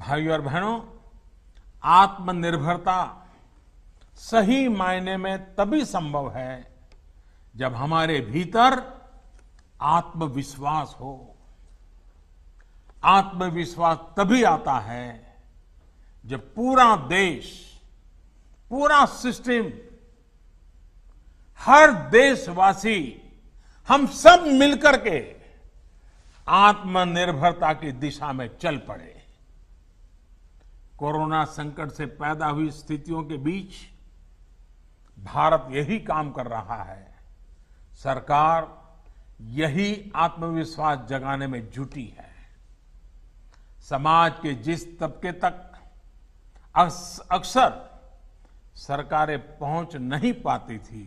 भाइयों और बहनों आत्मनिर्भरता सही मायने में तभी संभव है जब हमारे भीतर आत्मविश्वास हो आत्मविश्वास तभी आता है जब पूरा देश पूरा सिस्टम हर देशवासी हम सब मिलकर के आत्मनिर्भरता की दिशा में चल पड़े कोरोना संकट से पैदा हुई स्थितियों के बीच भारत यही काम कर रहा है सरकार यही आत्मविश्वास जगाने में जुटी है समाज के जिस तबके तक अक्सर सरकारें पहुंच नहीं पाती थी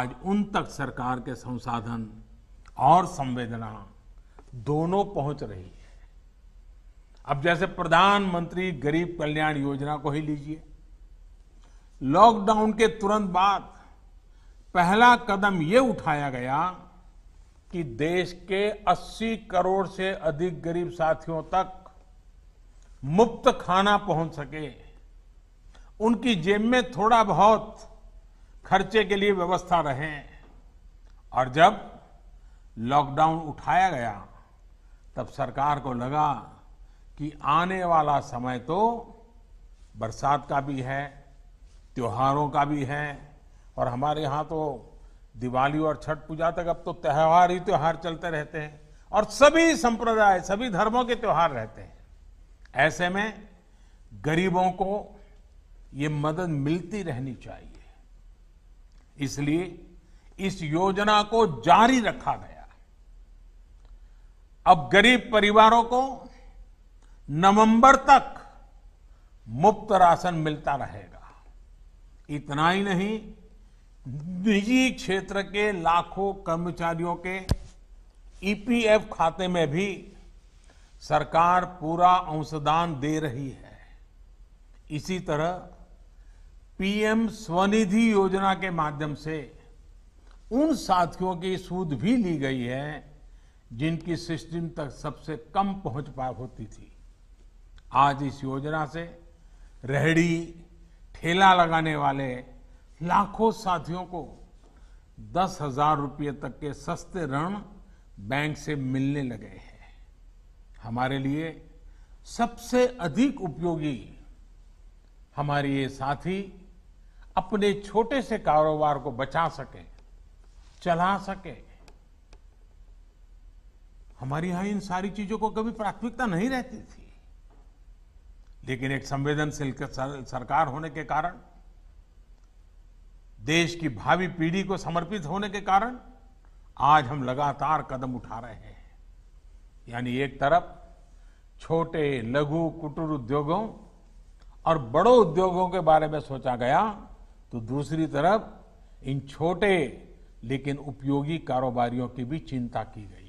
आज उन तक सरकार के संसाधन और संवेदना दोनों पहुंच रही है अब जैसे प्रधानमंत्री गरीब कल्याण योजना को ही लीजिए लॉकडाउन के तुरंत बाद पहला कदम यह उठाया गया कि देश के 80 करोड़ से अधिक गरीब साथियों तक मुफ्त खाना पहुंच सके उनकी जेब में थोड़ा बहुत खर्चे के लिए व्यवस्था रहे और जब लॉकडाउन उठाया गया तब सरकार को लगा कि आने वाला समय तो बरसात का भी है त्योहारों का भी है और हमारे यहाँ तो दिवाली और छठ पूजा तक अब तो त्यौहार ही त्यौहार चलते रहते हैं और सभी संप्रदाय सभी धर्मों के त्यौहार रहते हैं ऐसे में गरीबों को ये मदद मिलती रहनी चाहिए इसलिए इस योजना को जारी रखा गया अब गरीब परिवारों को नवंबर तक मुफ्त राशन मिलता रहेगा इतना ही नहीं निजी क्षेत्र के लाखों कर्मचारियों के ईपीएफ e खाते में भी सरकार पूरा अंशदान दे रही है इसी तरह पीएम स्वनिधि योजना के माध्यम से उन साथियों की सूद भी ली गई है जिनकी सिस्टम तक सबसे कम पहुंच पा होती थी आज इस योजना से रेहड़ी ठेला लगाने वाले लाखों साथियों को दस हजार रुपये तक के सस्ते ऋण बैंक से मिलने लगे हैं हमारे लिए सबसे अधिक उपयोगी हमारे ये साथी अपने छोटे से कारोबार को बचा सके चला सके हमारे यहां इन सारी चीजों को कभी प्राथमिकता नहीं रहती थी लेकिन एक संवेदनशील सरकार होने के कारण देश की भावी पीढ़ी को समर्पित होने के कारण आज हम लगातार कदम उठा रहे हैं यानी एक तरफ छोटे लघु कुटीर उद्योगों और बड़ों उद्योगों के बारे में सोचा गया तो दूसरी तरफ इन छोटे लेकिन उपयोगी कारोबारियों की भी चिंता की गई